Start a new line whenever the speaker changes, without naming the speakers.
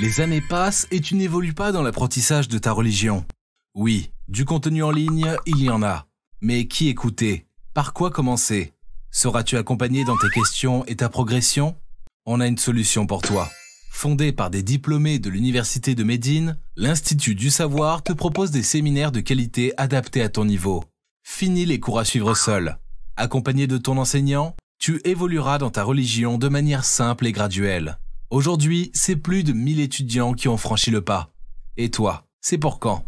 Les années passent et tu n'évolues pas dans l'apprentissage de ta religion. Oui, du contenu en ligne, il y en a. Mais qui écouter Par quoi commencer Seras-tu accompagné dans tes questions et ta progression On a une solution pour toi. Fondé par des diplômés de l'Université de Médine, l'Institut du Savoir te propose des séminaires de qualité adaptés à ton niveau. Fini les cours à suivre seul. Accompagné de ton enseignant, tu évolueras dans ta religion de manière simple et graduelle. Aujourd'hui, c'est plus de 1000 étudiants qui ont franchi le pas. Et toi, c'est pour quand